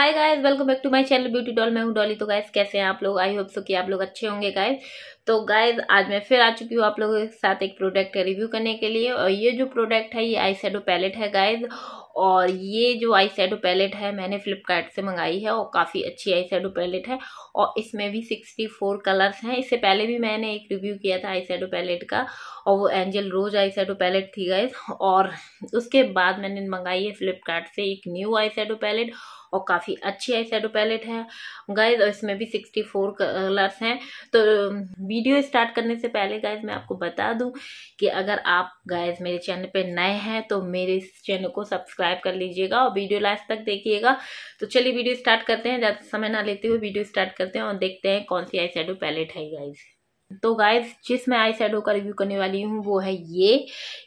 Hi guys welcome back to my channel beauty doll मैं हूँ डॉली तो गाइस कैसे हैं आप लोग आई होप सो कि आप लोग अच्छे होंगे गाइस तो गाइस आज मैं फिर आ चुकी हूँ आप लोगों के साथ एक प्रोडक्ट का रिव्यू करने के लिए और ये जो प्रोडक्ट है ये आई पैलेट है गाइज और ये जो आई पैलेट है मैंने फ्लिपकार्ट से मंगाई है और काफ़ी अच्छी आई पैलेट है और इसमें भी सिक्सटी फोर कलर्स हैं इससे पहले भी मैंने एक रिव्यू किया था आई पैलेट का और वो एंजल रोज आई पैलेट थी गाइज और उसके बाद मैंने मंगाई है फ्लिपकार्ट से एक न्यू आई पैलेट और काफ़ी अच्छी आई शेडो पैलेट है गाइज और इसमें भी सिक्सटी फोर कलर्स हैं तो वीडियो um, स्टार्ट करने से पहले गाइज मैं आपको बता दूं कि अगर आप गाइज मेरे चैनल पे नए हैं तो मेरे इस चैनल को सब्सक्राइब कर लीजिएगा और वीडियो लास्ट तक देखिएगा तो चलिए वीडियो स्टार्ट करते हैं ज़्यादा समय ना लेते हुए वीडियो स्टार्ट करते हैं और देखते हैं कौन सी आई पैलेट है गाइज़ तो गाइज जिस मैं आई शेडो का रिव्यू करने वाली हूँ वो है ये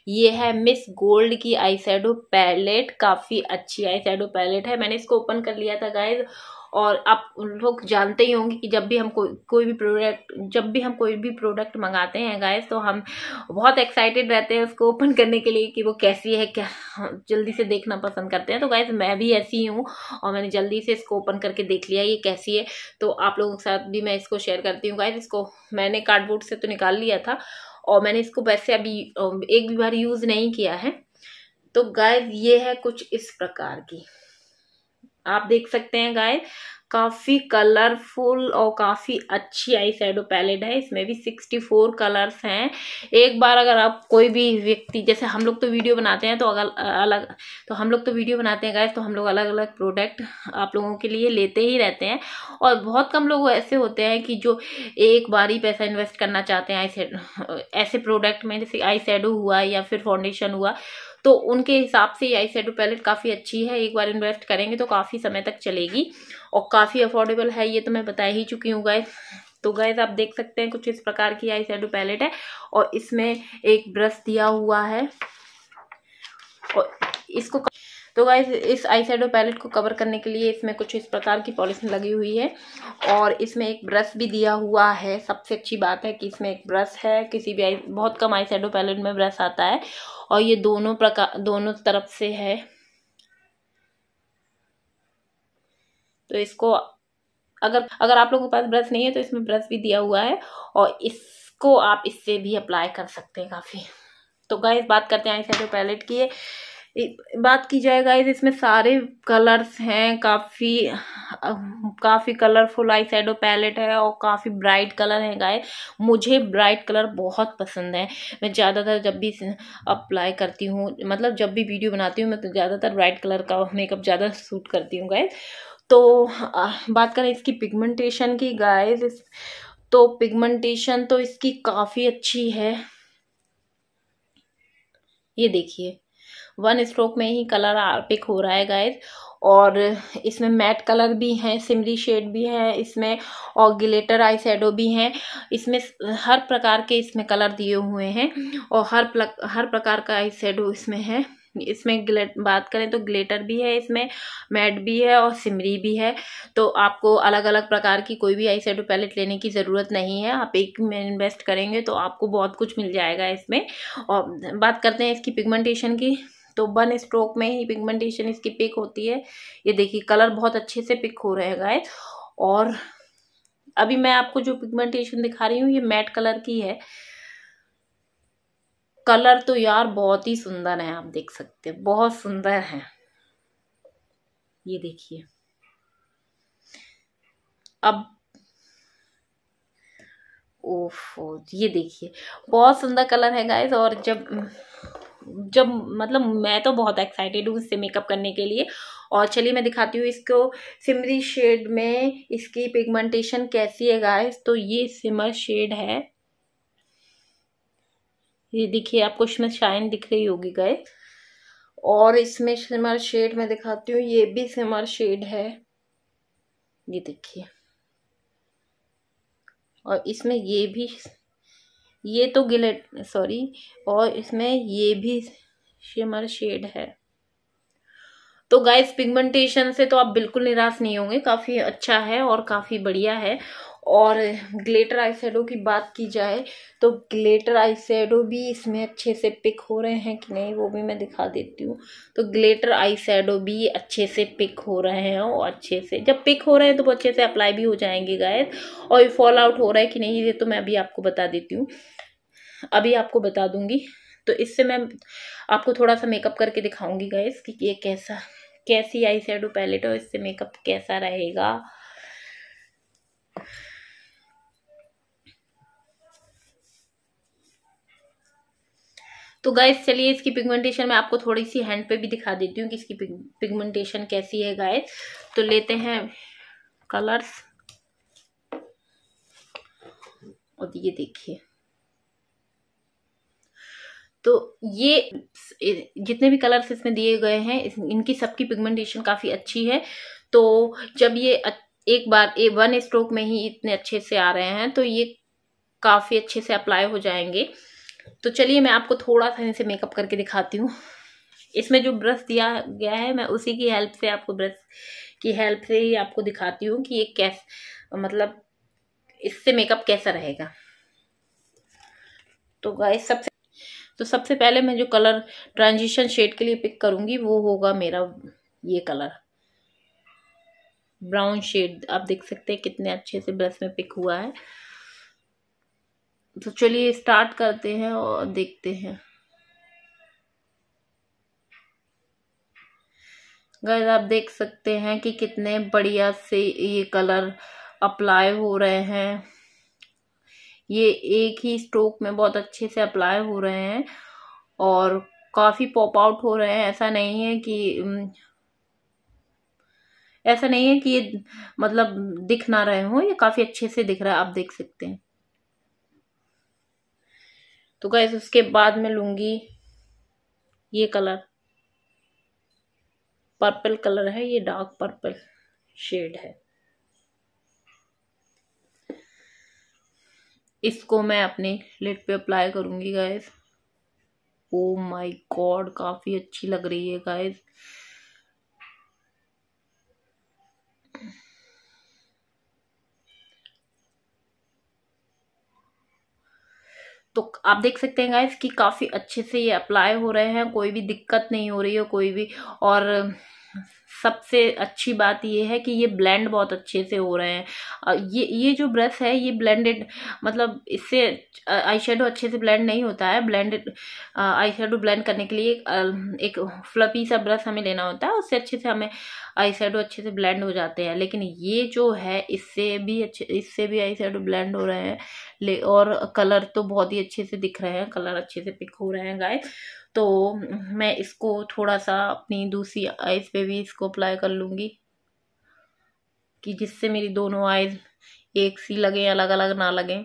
ये है मिस गोल्ड की आई शेडो पैलेट काफ़ी अच्छी आई शेडो पैलेट है मैंने इसको ओपन कर लिया था गाइज और आप लोग जानते ही होंगे कि जब भी हम को, कोई भी प्रोडक्ट जब भी हम कोई भी प्रोडक्ट मंगाते हैं गाइस तो हम बहुत एक्साइटेड रहते हैं उसको ओपन करने के लिए कि वो कैसी है क्या हाँ, जल्दी से देखना पसंद करते हैं तो गाइस मैं भी ऐसी ही हूँ और मैंने जल्दी से इसको ओपन करके देख लिया ये कैसी है तो आप लोगों के साथ भी मैं इसको शेयर करती हूँ गाइस इसको मैंने कार्डबोर्ड से तो निकाल लिया था और मैंने इसको वैसे अभी एक भी बार यूज़ नहीं किया है तो गाइस ये है कुछ इस प्रकार की आप देख सकते हैं गाय काफ़ी कलरफुल और काफ़ी अच्छी आई शेडो पैलेट है इसमें भी 64 कलर्स हैं एक बार अगर आप कोई भी व्यक्ति जैसे हम लोग तो वीडियो बनाते हैं तो अगर अलग तो हम लोग तो वीडियो बनाते हैं गाय तो हम लोग अलग अलग प्रोडक्ट आप लोगों के लिए लेते ही रहते हैं और बहुत कम लोग ऐसे होते हैं कि जो एक बार ही पैसा इन्वेस्ट करना चाहते हैं आई ऐसे प्रोडक्ट में जैसे आई हुआ या फिर फाउंडेशन हुआ तो उनके हिसाब से ये आई शेडो पैलेट काफ़ी अच्छी है एक बार इन्वेस्ट करेंगे तो काफ़ी समय तक चलेगी और काफ़ी अफोर्डेबल है ये तो मैं बता ही चुकी हूँ गाय तो गैस आप देख सकते हैं कुछ इस प्रकार की आई शेडो पैलेट है और इसमें एक ब्रश दिया हुआ है और इसको तो गाइस इस आई शेडो पैलेट को कवर करने के लिए इसमें कुछ इस प्रकार की पॉलिथिन लगी हुई है और इसमें एक ब्रश भी दिया हुआ है सबसे अच्छी बात है कि इसमें एक ब्रश है किसी भी बहुत कम आई शेडो पैलेट में ब्रश आता है और ये दोनों प्रकार दोनों तरफ से है तो इसको अगर अगर आप लोगों के पास ब्रश नहीं है तो इसमें ब्रश भी दिया हुआ है और इसको आप इससे भी अप्लाई कर सकते हैं काफ़ी तो गाइस बात करते हैं आई शेडो पैलेट की है। बात की जाए गाइज इसमें सारे कलर्स हैं काफ़ी काफ़ी कलरफुल आई शेडो पैलेट है और काफ़ी ब्राइट कलर है गाय मुझे ब्राइट कलर बहुत पसंद है मैं ज़्यादातर जब भी अप्लाई करती हूँ मतलब जब भी वीडियो बनाती हूँ मैं तो ज़्यादातर ब्राइट कलर का मेकअप ज़्यादा सूट करती हूँ गाय तो बात करें इसकी पिगमेंटेशन की गाइज तो पिगमेंटेशन तो इसकी काफ़ी अच्छी है ये देखिए वन स्ट्रोक में ही कलर पिक हो रहा है गाइज और इसमें मैट कलर भी हैं सिमरी शेड भी है इसमें और ऑगिलेटर आई शेडो भी हैं इसमें हर प्रकार के इसमें कलर दिए हुए हैं और हर प्ल हर प्रकार का आई शेडो इसमें है इसमें ग्ले बात करें तो ग्लेटर भी है इसमें मैट भी है और सिमरी भी है तो आपको अलग अलग प्रकार की कोई भी आई सेडो पैलेट लेने की ज़रूरत नहीं है आप एक में इन्वेस्ट करेंगे तो आपको बहुत कुछ मिल जाएगा इसमें और बात करते हैं इसकी पिगमेंटेशन की तो वन स्ट्रोक में ही पिगमेंटेशन इसकी पिक होती है ये देखिए कलर बहुत अच्छे से पिक हो रहे हैं गाय और अभी मैं आपको जो पिगमेंटेशन दिखा रही हूँ ये मैट कलर की है कलर तो यार बहुत ही सुंदर है आप देख सकते हैं बहुत सुंदर है ये देखिए अब ओफो ये देखिए बहुत सुंदर कलर है गाइस और जब जब मतलब मैं तो बहुत एक्साइटेड हूँ इससे मेकअप करने के लिए और चलिए मैं दिखाती हूँ इसको सिमरी शेड में इसकी पिगमेंटेशन कैसी है गाइस तो ये सिमर शेड है ये देखिए आपको इसमें शाइन दिख रही होगी गाइस और इसमें सिमर शेड में दिखाती हूँ ये भी सिमर शेड है ये देखिए और इसमें ये भी ये तो गिलेट सॉरी और इसमें ये भी शिमर शेड है तो गाइस पिगमेंटेशन से तो आप बिल्कुल निराश नहीं होंगे काफ़ी अच्छा है और काफ़ी बढ़िया है और ग्लेटर आई की बात की जाए तो ग्लेटर आई भी इसमें अच्छे से पिक हो रहे हैं कि नहीं वो भी मैं दिखा देती हूँ तो ग्लेटर आई भी अच्छे से पिक हो रहे हैं और अच्छे से जब पिक हो रहे हैं तो वो अच्छे से अप्लाई भी हो जाएंगे गायद और फॉल आउट हो रहा है कि नहीं ये तो मैं अभी आपको बता देती हूँ अभी आपको बता दूंगी तो इससे मैं आपको थोड़ा सा मेकअप करके दिखाऊंगी गाइस कि ये कैसा कैसी आई शेडो पैलेट और इससे मेकअप कैसा रहेगा तो गाइस चलिए इसकी पिगमेंटेशन मैं आपको थोड़ी सी हैंड पे भी दिखा देती हूँ कि इसकी पिगमेंटेशन कैसी है गाइस तो लेते हैं कलर्स और ये देखिए तो ये जितने भी कलर्स इसमें दिए गए हैं इनकी सबकी पिगमेंटेशन काफ़ी अच्छी है तो जब ये एक बार ए वन स्ट्रोक में ही इतने अच्छे से आ रहे हैं तो ये काफ़ी अच्छे से अप्लाई हो जाएंगे तो चलिए मैं आपको थोड़ा सा इनसे मेकअप करके दिखाती हूँ इसमें जो ब्रश दिया गया है मैं उसी की हेल्प से आपको ब्रश की हेल्प से ही आपको दिखाती हूँ कि ये कैस मतलब इससे मेकअप कैसा रहेगा तो गाय सबसे तो सबसे पहले मैं जो कलर ट्रांजिशन शेड के लिए पिक करूंगी वो होगा मेरा ये कलर ब्राउन शेड आप देख सकते हैं कितने अच्छे से ब्रश में पिक हुआ है तो चलिए स्टार्ट करते हैं और देखते हैं गैर आप देख सकते हैं कि कितने बढ़िया से ये कलर अप्लाई हो रहे हैं ये एक ही स्ट्रोक में बहुत अच्छे से अप्लाई हो रहे हैं और काफ़ी पॉप आउट हो रहे हैं ऐसा नहीं है कि ऐसा नहीं है कि ये मतलब दिख ना रहे हों ये काफ़ी अच्छे से दिख रहा है आप देख सकते हैं तो गैस उसके बाद में लूँगी ये कलर पर्पल कलर है ये डार्क पर्पल शेड है इसको मैं अपने लिट पे अप्लाई करूँगी गाइस ओ माय गॉड काफ़ी अच्छी लग रही है गाइस तो आप देख सकते हैं गाइस कि काफ़ी अच्छे से ये अप्लाई हो रहे हैं कोई भी दिक्कत नहीं हो रही है कोई भी और सबसे अच्छी बात यह है कि ये ब्लेंड बहुत अच्छे से हो रहे हैं ये ये जो ब्रश है ये ब्लेंडेड मतलब इससे आई शेडो अच्छे से ब्लेंड नहीं होता है ब्लेंडेड आई शेडो ब्लेंड करने के लिए एक, एक फ्लपी सा ब्रश हमें लेना होता है उससे अच्छे से हमें आई शेडो अच्छे से ब्लेंड हो जाते हैं लेकिन ये जो है इससे भी अच्छे इससे भी आई शेडो ब्लेंड हो रहे हैं ले और कलर तो बहुत ही अच्छे से दिख रहे हैं कलर अच्छे से पिक हो रहे हैं गाय तो मैं इसको थोड़ा सा अपनी दूसरी आइज़ पे भी इसको अप्लाई कर लूँगी कि जिससे मेरी दोनों आइज़ एक सी लगे अलग अलग ना लगें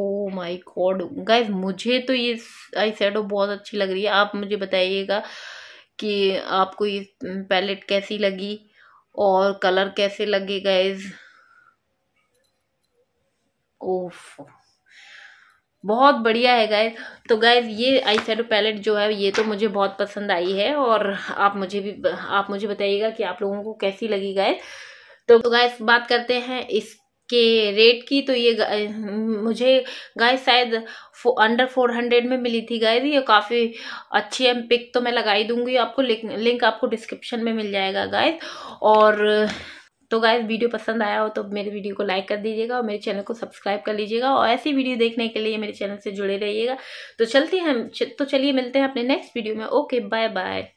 ओ माई गॉड गाइज मुझे तो ये आई सैडो बहुत अच्छी लग रही है आप मुझे बताइएगा कि आपको ये पैलेट कैसी लगी और कलर कैसे लगे गाइज़ ओफ बहुत बढ़िया है गाइज तो गाइज ये आई शेडो पैलेट जो है ये तो मुझे बहुत पसंद आई है और आप मुझे भी आप मुझे बताइएगा कि आप लोगों को कैसी लगी गाइज तो, तो गाइज बात करते हैं इस के रेट की तो ये गा, मुझे गाय शायद फो, अंडर फोर हंड्रेड में मिली थी गाय ये काफ़ी अच्छी है पिक तो मैं लगाई दूंगी आपको लिंक लिंक आपको डिस्क्रिप्शन में मिल जाएगा गाय और तो गाय वीडियो पसंद आया हो तो मेरे वीडियो को लाइक कर दीजिएगा और मेरे चैनल को सब्सक्राइब कर लीजिएगा और ऐसी वीडियो देखने के लिए मेरे चैनल से जुड़े रहिएगा तो चलते हैं तो चलिए मिलते हैं अपने नेक्स्ट वीडियो में ओके बाय बाय